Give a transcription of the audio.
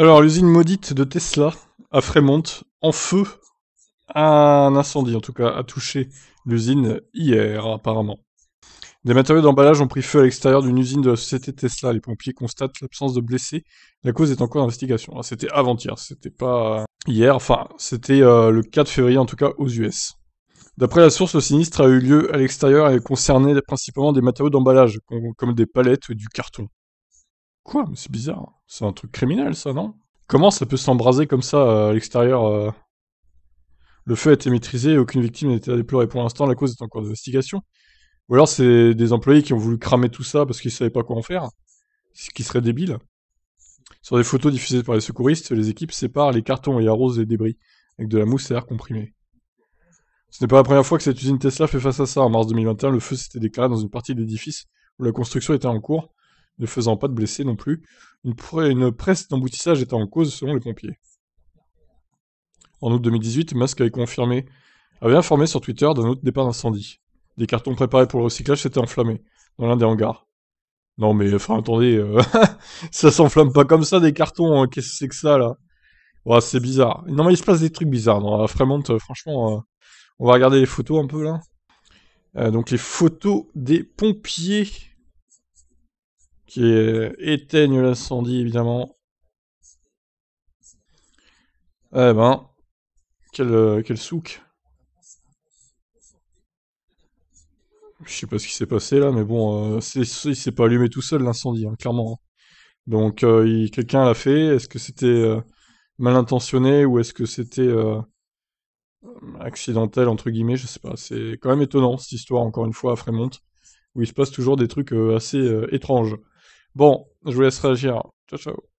Alors, l'usine maudite de Tesla à Fremont, en feu. Un incendie, en tout cas, a touché l'usine hier, apparemment. Des matériaux d'emballage ont pris feu à l'extérieur d'une usine de la société Tesla. Les pompiers constatent l'absence de blessés. La cause est en cours d'investigation. Ah, c'était avant-hier, c'était pas hier. Enfin, c'était euh, le 4 février, en tout cas, aux US. D'après la source, le sinistre a eu lieu à l'extérieur et concernait principalement des matériaux d'emballage, comme des palettes ou du carton. Quoi Mais c'est bizarre. C'est un truc criminel, ça, non Comment ça peut s'embraser comme ça euh, à l'extérieur euh Le feu a été maîtrisé aucune victime n'était été déplorée pour l'instant. La cause est en cours d'investigation. Ou alors c'est des employés qui ont voulu cramer tout ça parce qu'ils ne savaient pas quoi en faire. Ce qui serait débile. Sur des photos diffusées par les secouristes, les équipes séparent les cartons et arrosent les débris avec de la mousse à air comprimé. Ce n'est pas la première fois que cette usine Tesla fait face à ça. En mars 2021, le feu s'était déclaré dans une partie de l'édifice où la construction était en cours ne faisant pas de blessés non plus, une, presse d'emboutissage était en cause selon les pompiers. En août 2018, Masque avait, confirmé, avait informé sur Twitter d'un autre départ d'incendie. Des cartons préparés pour le recyclage s'étaient enflammés dans l'un des hangars. Non mais enfin attendez, euh, ça s'enflamme pas comme ça des cartons, hein, qu'est-ce que c'est que ça là ouais, C'est bizarre. Non mais il se passe des trucs bizarres dans la euh, franchement. Euh, on va regarder les photos un peu là. donc les photos des pompiers qui éteigne l'incendie évidemment. Eh ben, euh, quel, souk. Je sais pas ce qui s'est passé là, mais bon, euh, c'est, il s'est pas allumé tout seul l'incendie, hein, clairement. Hein. Donc euh, quelqu'un l'a fait. Est-ce que c'était mal intentionné ou est-ce que c'était accidentel entre guillemets Je sais pas. C'est quand même étonnant cette histoire encore une fois à Frémont, où il se passe toujours des trucs assez étranges. Bon, je vous laisse réagir. Ciao, ciao.